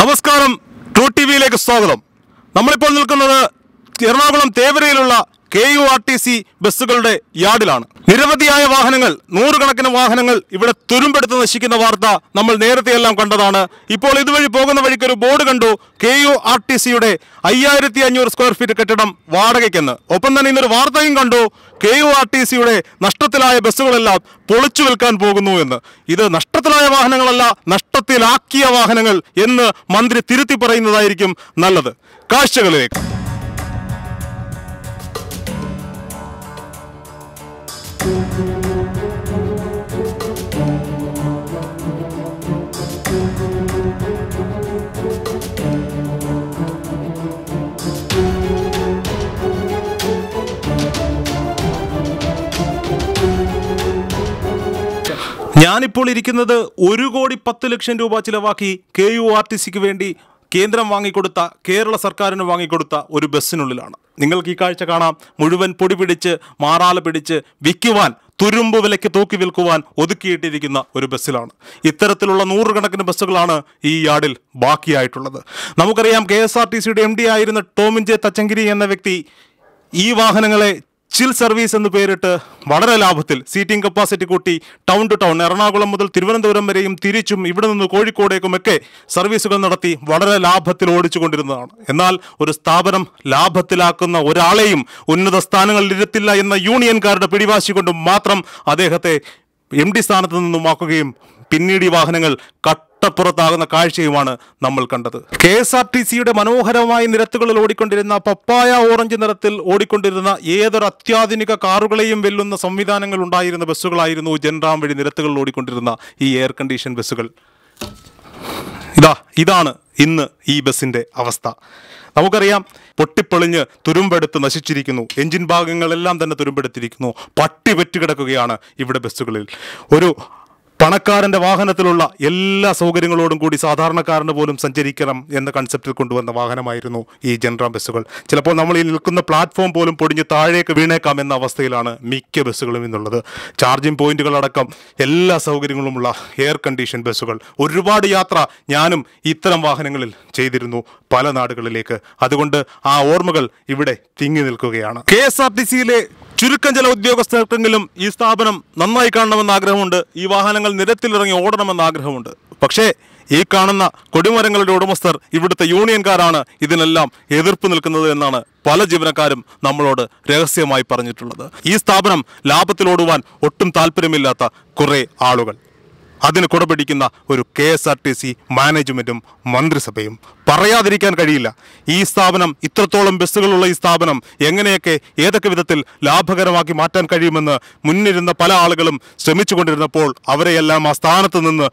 നമസ്കാരം true T വിയിലേക്ക് സ്വാഗതം നമ്മളിപ്പോൾ നിൽക്കുന്നത് എറണാകുളം തേവരയിലുള്ള K U R T C ബസ്സുകളുടെ യാർഡിലാണ് നിരവധിയായ വാഹനങ്ങൾ നൂറുകണക്കിന് വാഹനങ്ങൾ ഇവിടെ തുരുമ്പെടുത്ത് നശിക്കുന്ന വാർത്ത നമ്മൾ നേരത്തെയെല്ലാം കണ്ടതാണ് ഇപ്പോൾ ഇതുവഴി പോകുന്ന വഴിക്ക് ഒരു ബോർഡ് കണ്ടു കെ യു ആർ ടി സിയുടെ അയ്യായിരത്തി അഞ്ഞൂറ് സ്ക്വയർ ഫീറ്റ് കെട്ടിടം വാടകയ്ക്കെന്ന് ഒപ്പം തന്നെ ഇന്നൊരു വാർത്തയും കണ്ടു കെ യു ആർ ടി സിയുടെ നഷ്ടത്തിലായ ബസ്സുകളെല്ലാം പൊളിച്ചു വിൽക്കാൻ പോകുന്നു എന്ന് ഇത് നഷ്ടത്തിലായ വാഹനങ്ങളല്ല നഷ്ടത്തിലാക്കിയ വാഹനങ്ങൾ എന്ന് മന്ത്രി തിരുത്തി പറയുന്നതായിരിക്കും നല്ലത് കാഴ്ചകളിലേക്ക് ഞാനിപ്പോൾ ഇരിക്കുന്നത് ഒരു കോടി പത്ത് ലക്ഷം രൂപ ചിലവാക്കി കെ യു ആർ ടി സിക്ക് വേണ്ടി കേന്ദ്രം വാങ്ങിക്കൊടുത്ത കേരള സർക്കാരിന് വാങ്ങിക്കൊടുത്ത ഒരു ബസ്സിനുള്ളിലാണ് നിങ്ങൾക്ക് ഈ കാഴ്ച കാണാം മുഴുവൻ പൊടി പിടിച്ച് മാറാല പിടിച്ച് വിൽക്കുവാൻ തുരുമ്പ് വിലയ്ക്ക് തൂക്കി വിൽക്കുവാൻ ഒതുക്കിയിട്ടിരിക്കുന്ന ഒരു ബസ്സിലാണ് ഇത്തരത്തിലുള്ള നൂറുകണക്കിന് ബസ്സുകളാണ് ഈ യാർഡിൽ ബാക്കിയായിട്ടുള്ളത് നമുക്കറിയാം കെ എസ് ആർ ടി സിയുടെ എം ഡി ആയിരുന്ന ടോമിൻ ജെ തച്ചങ്കിരി എന്ന വ്യക്തി ഈ വാഹനങ്ങളെ ചിൽ സർവീസ് എന്ന് പേരിട്ട് വളരെ ലാഭത്തിൽ സീറ്റിംഗ് കപ്പാസിറ്റി കൂട്ടി ടൗൺ ടു ടൗൺ എറണാകുളം മുതൽ തിരുവനന്തപുരം വരെയും തിരിച്ചും ഇവിടെ നിന്ന് കോഴിക്കോടേക്കുമൊക്കെ സർവീസുകൾ നടത്തി വളരെ ലാഭത്തിൽ ഓടിച്ചുകൊണ്ടിരുന്നതാണ് എന്നാൽ ഒരു സ്ഥാപനം ലാഭത്തിലാക്കുന്ന ഒരാളെയും ഉന്നത സ്ഥാനങ്ങളിൽ ഇരുത്തില്ല എന്ന യൂണിയൻകാരുടെ പിടിവാശി കൊണ്ടും മാത്രം അദ്ദേഹത്തെ എം ഡി സ്ഥാനത്ത് നിന്നുമാക്കുകയും പിന്നീട് ഈ വാഹനങ്ങൾ കട്ടപ്പുറത്താകുന്ന കാഴ്ചയുമാണ് നമ്മൾ കണ്ടത് കെ എസ് ആർ ടി സിയുടെ മനോഹരമായ നിരത്തുകളിൽ ഓടിക്കൊണ്ടിരുന്ന പപ്പായ ഓറഞ്ച് നിറത്തിൽ ഓടിക്കൊണ്ടിരുന്ന ഏതൊരു അത്യാധുനിക കാറുകളെയും വെല്ലുന്ന സംവിധാനങ്ങൾ ഉണ്ടായിരുന്ന ബസ്സുകളായിരുന്നു ജൻറാം വഴി നിരത്തുകളിൽ ഓടിക്കൊണ്ടിരുന്ന ഈ എയർ കണ്ടീഷൻ ബസ്സുകൾ ഇതാ ഇതാണ് ഇന്ന് ഈ ബസ്സിൻ്റെ അവസ്ഥ നമുക്കറിയാം പൊട്ടിപ്പൊളിഞ്ഞ് തുരുമ്പെടുത്ത് നശിച്ചിരിക്കുന്നു എഞ്ചിൻ ഭാഗങ്ങളെല്ലാം തന്നെ തുരുമ്പെടുത്തിരിക്കുന്നു പട്ടി പെറ്റുകിടക്കുകയാണ് ഇവിടെ ബസ്സുകളിൽ ഒരു പണക്കാരന്റെ വാഹനത്തിലുള്ള എല്ലാ സൗകര്യങ്ങളോടും കൂടി സാധാരണക്കാരന് പോലും സഞ്ചരിക്കണം എന്ന കൺസെപ്റ്റിൽ കൊണ്ടുവന്ന വാഹനമായിരുന്നു ഈ ജനറ ബസ്സുകൾ ചിലപ്പോൾ നമ്മൾ ഈ നിൽക്കുന്ന പ്ലാറ്റ്ഫോം പോലും പൊടിഞ്ഞ് താഴേക്ക് വീണേക്കാം എന്ന അവസ്ഥയിലാണ് മിക്ക ബസ്സുകളും ഇന്നുള്ളത് ചാർജിംഗ് പോയിന്റുകളടക്കം എല്ലാ സൗകര്യങ്ങളുമുള്ള എയർ കണ്ടീഷൻ ബസ്സുകൾ ഒരുപാട് യാത്ര ഞാനും ഇത്തരം വാഹനങ്ങളിൽ ചെയ്തിരുന്നു പല നാടുകളിലേക്ക് അതുകൊണ്ട് ആ ഓർമ്മകൾ ഇവിടെ തിങ്ങി നിൽക്കുകയാണ് കെ എസ് ആർ ടി സിയിലെ ചുരുക്കം ചില ഉദ്യോഗസ്ഥർക്കെങ്കിലും ഈ സ്ഥാപനം നന്നായി കാണണമെന്ന് ആഗ്രഹമുണ്ട് ഈ വാഹനങ്ങൾ നിരത്തിലിറങ്ങി ഓടണമെന്ന് ആഗ്രഹമുണ്ട് പക്ഷേ ഈ കാണുന്ന കൊടിമരങ്ങളുടെ ഉടമസ്ഥർ ഇവിടുത്തെ യൂണിയൻകാരാണ് ഇതിനെല്ലാം എതിർപ്പ് നിൽക്കുന്നത് എന്നാണ് പല ജീവനക്കാരും നമ്മളോട് രഹസ്യമായി പറഞ്ഞിട്ടുള്ളത് ഈ സ്ഥാപനം ലാഭത്തിലോടുവാൻ ഒട്ടും താല്പര്യമില്ലാത്ത കുറേ ആളുകൾ അതിന് കുടപിടിക്കുന്ന ഒരു K S R T C മാനേജ്മെൻറ്റും മന്ത്രിസഭയും പറയാതിരിക്കാൻ കഴിയില്ല ഈ സ്ഥാപനം ഇത്രത്തോളം ബസ്സുകളുള്ള ഈ സ്ഥാപനം എങ്ങനെയൊക്കെ ഏതൊക്കെ വിധത്തിൽ ലാഭകരമാക്കി മാറ്റാൻ കഴിയുമെന്ന് മുന്നിരുന്ന പല ആളുകളും ശ്രമിച്ചുകൊണ്ടിരുന്നപ്പോൾ അവരെയെല്ലാം ആ സ്ഥാനത്ത് നിന്ന്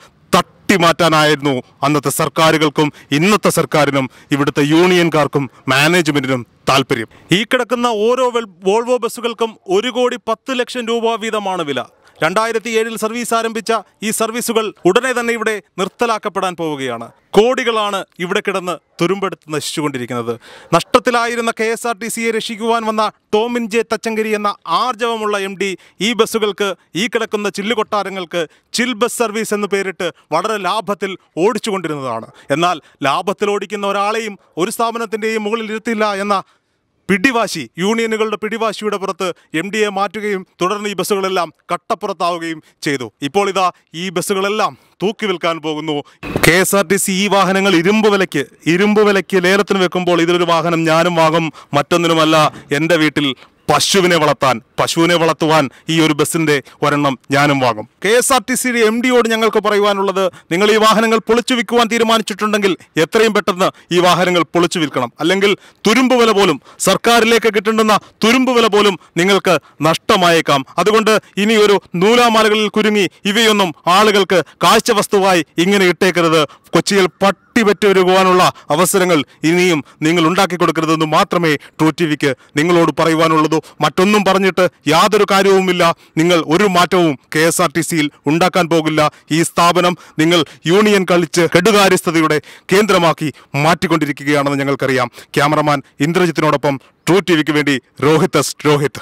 മാറ്റാനായിരുന്നു അന്നത്തെ സർക്കാരുകൾക്കും ഇന്നത്തെ സർക്കാരിനും ഇവിടുത്തെ യൂണിയൻകാർക്കും മാനേജ്മെന്റിനും താല്പര്യം ഈ കിടക്കുന്ന ഓരോ വോൾവോ ബസ്സുകൾക്കും ഒരു കോടി പത്ത് ലക്ഷം രൂപ വീതമാണ് വില രണ്ടായിരത്തി ഏഴിൽ സർവീസ് ആരംഭിച്ച ഈ സർവീസുകൾ ഉടനെ തന്നെ ഇവിടെ നിർത്തലാക്കപ്പെടാൻ പോവുകയാണ് കോടികളാണ് ഇവിടെ കിടന്ന് തുരുമ്പെടുത്ത് നശിച്ചുകൊണ്ടിരിക്കുന്നത് നഷ്ടത്തിലായിരുന്ന കെ എസ് ആർ ടി സിയെ രക്ഷിക്കുവാൻ വന്ന ടോമിൻ ജെ തച്ചങ്കരി എന്ന ആർജവമുള്ള എം ഡി ഈ ബസ്സുകൾക്ക് ഈ കിടക്കുന്ന ചില്ലുകൊട്ടാരങ്ങൾക്ക് ചിൽ ബസ് സർവീസ് എന്ന് പേരിട്ട് വളരെ ലാഭത്തിൽ ഓടിച്ചുകൊണ്ടിരുന്നതാണ് എന്നാൽ ലാഭത്തിൽ ഓടിക്കുന്ന ഒരാളെയും ഒരു സ്ഥാപനത്തിൻ്റെയും മുകളിൽ ഇരുത്തില്ല എന്ന പിടിവാശി യൂണിയനുകളുടെ പിടിവാശിയുടെ പുറത്ത് എം എ മാറ്റുകയും തുടർന്ന് ഈ ബസ്സുകളെല്ലാം കട്ടപ്പുറത്താവുകയും ചെയ്തു ഇപ്പോൾ ഇതാ ഈ ബസ്സുകളെല്ലാം തൂക്കി വിൽക്കാൻ പോകുന്നു K S R T C ഈ വാഹനങ്ങൾ ഇരുമ്പ് വിലയ്ക്ക് ഇരുമ്പ് വിലയ്ക്ക് ലേലത്തിന് വെക്കുമ്പോൾ ഇതിലൊരു വാഹനം ഞാനും വാങ്ങും മറ്റൊന്നിനുമല്ല എൻ്റെ വീട്ടിൽ പശുവിനെ വളർത്താൻ പശുവിനെ വളർത്തുവാൻ ഈ ഒരു ബസ്സിന്റെ ഒരെണ്ണം ഞാനും വാങ്ങും കെ എസ് ആർ ടി സിയുടെ എം ഡിയോട് ഞങ്ങൾക്ക് പറയുവാനുള്ളത് നിങ്ങൾ ഈ വാഹനങ്ങൾ പൊളിച്ചു വിൽക്കുവാൻ തീരുമാനിച്ചിട്ടുണ്ടെങ്കിൽ എത്രയും പെട്ടെന്ന് ഈ വാഹനങ്ങൾ പൊളിച്ചു വിൽക്കണം അല്ലെങ്കിൽ തുരുമ്പ് വില പോലും സർക്കാരിലേക്ക് കിട്ടേണ്ടുന്ന തുരുമ്പ് വില പോലും നിങ്ങൾക്ക് നഷ്ടമായേക്കാം അതുകൊണ്ട് ഇനി ഒരു നൂലാമാലകളിൽ കുരുങ്ങി ഇവയൊന്നും ആളുകൾക്ക് കാഴ്ച വസ്തുവായി ഇങ്ങനെ ഇട്ടേക്കരുത് കൊച്ചിയിൽ പട്ട കട്ടിപറ്റി വരുവാനുള്ള അവസരങ്ങൾ ഇനിയും നിങ്ങൾ ഉണ്ടാക്കി കൊടുക്കരുതെന്ന് മാത്രമേ ട്രൂ ടി വിക്ക് നിങ്ങളോട് പറയുവാനുള്ളതോ മറ്റൊന്നും പറഞ്ഞിട്ട് യാതൊരു കാര്യവുമില്ല നിങ്ങൾ ഒരു മാറ്റവും കെ എസ് ആർ ടി സിയിൽ ഉണ്ടാക്കാൻ പോകില്ല ഈ സ്ഥാപനം നിങ്ങൾ യൂണിയൻ കളിച്ച് കെടുകാര്യസ്ഥതയുടെ കേന്ദ്രമാക്കി മാറ്റിക്കൊണ്ടിരിക്കുകയാണെന്ന് ഞങ്ങൾക്കറിയാം ക്യാമറമാൻ ഇന്ദ്രജിത്തിനോടൊപ്പം ട്രൂ ടി വിക്ക് വേണ്ടി രോഹിത് എസ് രോഹിത്